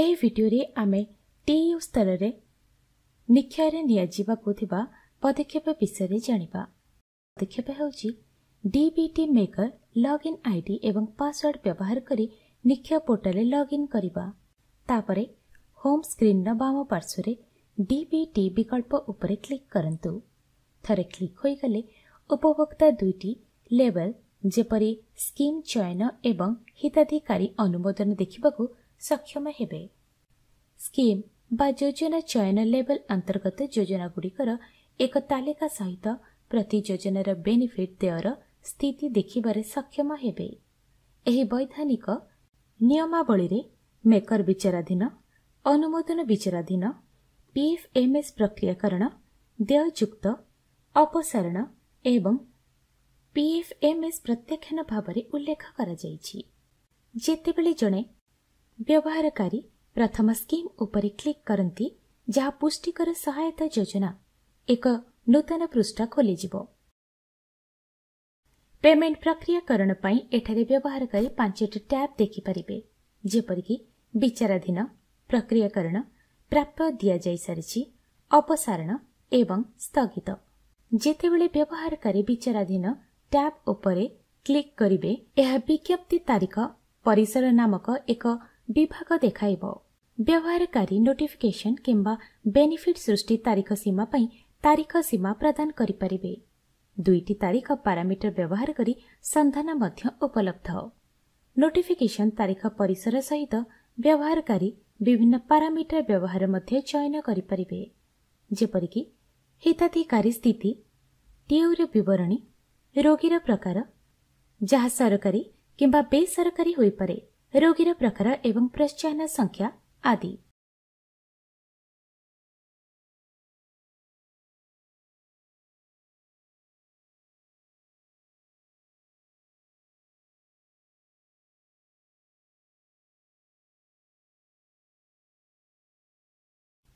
ଏହି ଭିଡ଼ିଓରେ ଆମେ ଟିୟୁ ସ୍ତରରେ ନିକ୍ଷୟରେ ନିଆଯିବାକୁ ଥିବା ପଦକ୍ଷେପ ବିଷୟରେ ଜାଣିବା ପଦକ୍ଷେପ ହେଉଛି ଡିବିଟି ମେକର ଲଗ୍ଇନ୍ ଆଇଡି ଏବଂ ପାସୱାର୍ଡ ବ୍ୟବହାର କରି ନିକ୍ଷୟ ପୋର୍ଟାଲରେ ଲଗ୍ଇନ୍ କରିବା ତାପରେ ହୋମ୍ ସ୍କ୍ରିନ୍ର ବାମ ପାର୍ଶ୍ୱରେ ଡିବିଟି ବିକଳ୍ପ ଉପରେ କ୍ଲିକ୍ କରନ୍ତୁ ଥରେ କ୍ଲିକ୍ ହୋଇଗଲେ ଉପଭୋକ୍ତା ଦୁଇଟି ଲେବଲ୍ ଯେପରି ସ୍କିମ୍ ଚୟନ ଏବଂ ହିତାଧିକାରୀ ଅନୁମୋଦନ ଦେଖିବାକୁ ସକ୍ଷମ ହେବେ ସ୍କିମ୍ ବା ଯୋଜନା ଚୟନ ଲେବଲ୍ ଅନ୍ତର୍ଗତ ଯୋଜନାଗୁଡ଼ିକର ଏକ ତାଲିକା ସହିତ ପ୍ରତି ଯୋଜନାର ବେନିଫିଟ୍ ଦେୟର ସ୍ଥିତି ଦେଖିବାରେ ସକ୍ଷମ ହେବେ ଏହି ବୈଧାନିକ ନିୟମାବଳୀରେ ମେକର ବିଚାରାଧୀନ ଅନୁମୋଦନ ବିଚାରାଧୀନ ପିଏଫ୍ଏମ୍ଏସ୍ ପ୍ରକ୍ରିୟାକରଣ ଦେୟଯୁକ୍ତ ଅପସାରଣ ଏବଂ ପିଏଫ୍ଏମ୍ଏସ୍ ପ୍ରତ୍ୟାଖ୍ୟାନ ଭାବରେ ଉଲ୍ଲେଖ କରାଯାଇଛି ଯେତେବେଳେ ଜଣେ ବ୍ୟବହାରକାରୀ ପ୍ରଥମ ସ୍କିମ୍ ଉପରେ କ୍ଲିକ୍ କରନ୍ତି ଯାହା ପୁଷ୍ଟିକର ସହାୟତା ଯୋଜନା ଏକ ନୂତନ ପୃଷ୍ଠା ଖୋଲିଯିବ ପେମେଣ୍ଟ ପ୍ରକ୍ରିୟାକରଣ ପାଇଁ ଏଠାରେ ବ୍ୟବହାରକାରୀ ପାଞ୍ଚଟି ଟ୍ୟାବ୍ ଦେଖିପାରିବେ ଯେପରିକି ବିଚାରାଧୀନ ପ୍ରକ୍ରିୟାକରଣ ପ୍ରାପ୍ୟ ଦିଆଯାଇସାରିଛି ଅପସାରଣ ଏବଂ ସ୍ଥଗିତ ଯେତେବେଳେ ବ୍ୟବହାରକାରୀ ବିଚାରାଧୀନ ଟ୍ୟାବ୍ ଉପରେ କ୍ଲିକ୍ କରିବେ ଏହା ବିଜ୍ଞପ୍ତି ତାରିଖ ପରିସର ନାମକ ଏକ ବିଭାଗ ଦେଖାଇବ ବ୍ୟବହାରକାରୀ ନୋଟିଫିକେସନ୍ କିମ୍ବା ବେନିଫିଟ୍ ସୃଷ୍ଟି ତାରିଖ ସୀମା ପାଇଁ ତାରିଖ ସୀମା ପ୍ରଦାନ କରିପାରିବେ ଦୁଇଟି ତାରିଖ ପାରାମିଟର ବ୍ୟବହାର କରି ସନ୍ଧାନ ମଧ୍ୟ ଉପଲବ୍ଧ ନୋଟିଫିକେସନ୍ ତାରିଖ ପରିସର ସହିତ ବ୍ୟବହାରକାରୀ ବିଭିନ୍ନ ପାରାମିଟର ବ୍ୟବହାର ମଧ୍ୟ ଚୟନ କରିପାରିବେ ଯେପରିକି ହିତାଧିକାରୀ ସ୍ଥିତି ଟିଓର ବିବରଣୀ ରୋଗୀର ପ୍ରକାର ଯାହା ସରକାରୀ କିମ୍ବା ବେସରକାରୀ ହୋଇପାରେ ରୋଗୀର ପ୍ରକାର ଏବଂ ପ୍ରୋହାହନ ସଂଖ୍ୟା ଆଦି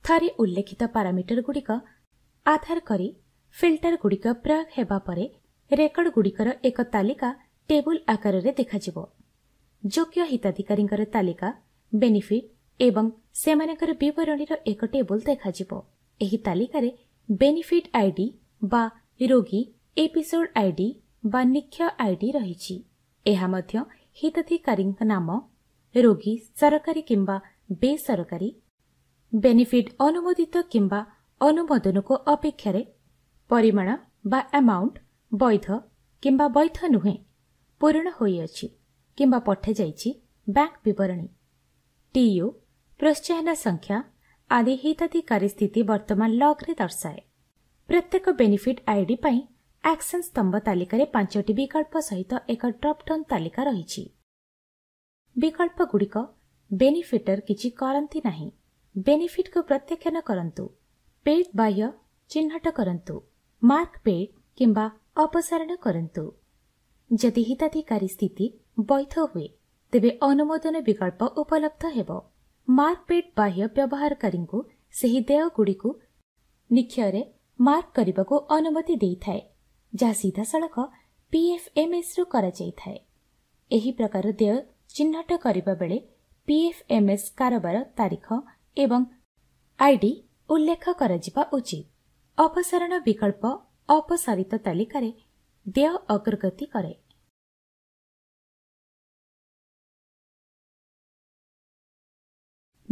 ଥରେ ଉଲ୍ଲେଖିତ ପାରାମିଟରଗୁଡ଼ିକ ଆଧାର କରି ଫିଲ୍ଟରଗୁଡ଼ିକ ପ୍ରୟୋଗ ହେବା ପରେ ରେକର୍ଡଗୁଡ଼ିକର ଏକ ତାଲିକା ଟେବୁଲ୍ ଆକାରରେ ଦେଖାଯିବ ଯୋଗ୍ୟ ହିତାଧିକାରୀଙ୍କର ତାଲିକା ବେନିଫିଟ୍ ଏବଂ ସେମାନଙ୍କର ବିବରଣୀର ଏକ ଟେବୁଲ୍ ଦେଖାଯିବ ଏହି ତାଲିକାରେ ବେନିଫିଟ୍ ଆଇଡି ବା ରୋଗୀ ଏପିସୋଡ୍ ଆଇଡି ବା ନିକ୍ଷୟ ଆଇଡି ରହିଛି ଏହା ମଧ୍ୟ ହିତାଧିକାରୀଙ୍କ ନାମ ରୋଗୀ ସରକାରୀ କିମ୍ବା ବେସରକାରୀ ବେନିଫିଟ୍ ଅନୁମୋଦିତ କିମ୍ବା ଅନୁମୋଦନକୁ ଅପେକ୍ଷାରେ ପରିମାଣ ବା ଆମାଉଣ୍ଟ ବୈଧ କିମ୍ବା ବୈଧ ନୁହେଁ ପୂରଣ ହୋଇଅଛି କିମ୍ବା ପଠାଯାଇଛି ବ୍ୟାଙ୍କ ବିବରଣୀ ଟିୟୁ ପ୍ରୋତ୍ସାହନ ସଂଖ୍ୟା ଆଦି ହିତାଧିକାରୀ ସ୍ଥିତି ବର୍ତ୍ତମାନ ଲକ୍ରେ ଦର୍ଶାଏ ପ୍ରତ୍ୟେକ ବେନିଫିଟ୍ ଆଇଡି ପାଇଁ ଆକ୍ସନ୍ ସ୍ତମ୍ଭ ତାଲିକାରେ ପାଞ୍ଚଟି ବିକଳ୍ପ ସହିତ ଏକ ଡ୍ରପ୍ଡାଉନ୍ ତାଲିକା ରହିଛି ବିକଳ୍ପଗୁଡ଼ିକ ବେନିଫିଟର କିଛି କରନ୍ତି ନାହିଁ ବେନିଫିଟ୍କୁ ପ୍ରତ୍ୟାଖ୍ୟାନ କରନ୍ତୁ ପେଡ୍ ବାହ୍ୟ ଚିହ୍ନଟ କରନ୍ତୁ ମାର୍କ ପେଡ୍ କିମ୍ବା ଅପସାରଣ କରନ୍ତୁ ଯଦି ହିତାଧିକାରୀ ସ୍ଥିତି ବୈଧ ହୁଏ ତେବେ ଅନୁମୋଦନ ବିକଳ୍ପ ଉପଲବ୍ଧ ହେବ ମାର୍କପେଡ୍ ବାହ୍ୟ ବ୍ୟବହାରକାରୀଙ୍କୁ ସେହି ଦେୟଗୁଡ଼ିକୁ ନିକ୍ଷୟରେ ମାର୍କ କରିବାକୁ ଅନୁମତି ଦେଇଥାଏ ଯାହା ସିଧାସଳଖ ପିଏଫ୍ଏମ୍ଏସ୍ରୁ କରାଯାଇଥାଏ ଏହି ପ୍ରକାର ଦେୟ ଚିହ୍ନଟ କରିବା ବେଳେ ପିଏଫ୍ଏମ୍ଏସ୍ କାରବାର ତାରିଖ ଏବଂ ଆଇଡି ଉଲ୍ଲେଖ କରାଯିବା ଉଚିତ ଅପସାରଣ ବିକଳ୍ପ ଅପସାରିତ ତାଲିକାରେ ଦେୟ ଅଗ୍ରଗତି କରେ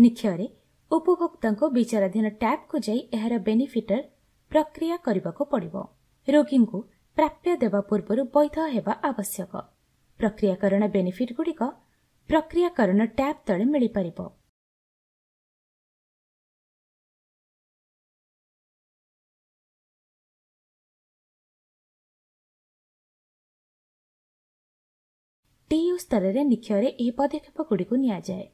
ନିକ୍ଷୟରେ ଉପଭୋକ୍ତାଙ୍କ ବିଚାରାଧୀନ ଟ୍ୟାବ୍କୁ ଯାଇ ଏହାର ବେନିଫିଟର ପ୍ରକ୍ରିୟା କରିବାକୁ ପଡ଼ିବ ରୋଗୀଙ୍କୁ ପ୍ରାପ୍ୟ ଦେବା ପୂର୍ବରୁ ବୈଧ ହେବା ଆବଶ୍ୟକ ପ୍ରକ୍ରିୟାକରଣ ବେନିଫିଟ୍ଗୁଡ଼ିକ ପ୍ରକ୍ରିୟାକରଣ ଟ୍ୟାବ୍ ତଳେ ମିଳିପାରିବ ଟିୟୁ ସ୍ତରରେ ନିକ୍ଷୟରେ ଏହି ପଦକ୍ଷେପଗୁଡ଼ିକୁ ନିଆଯାଏ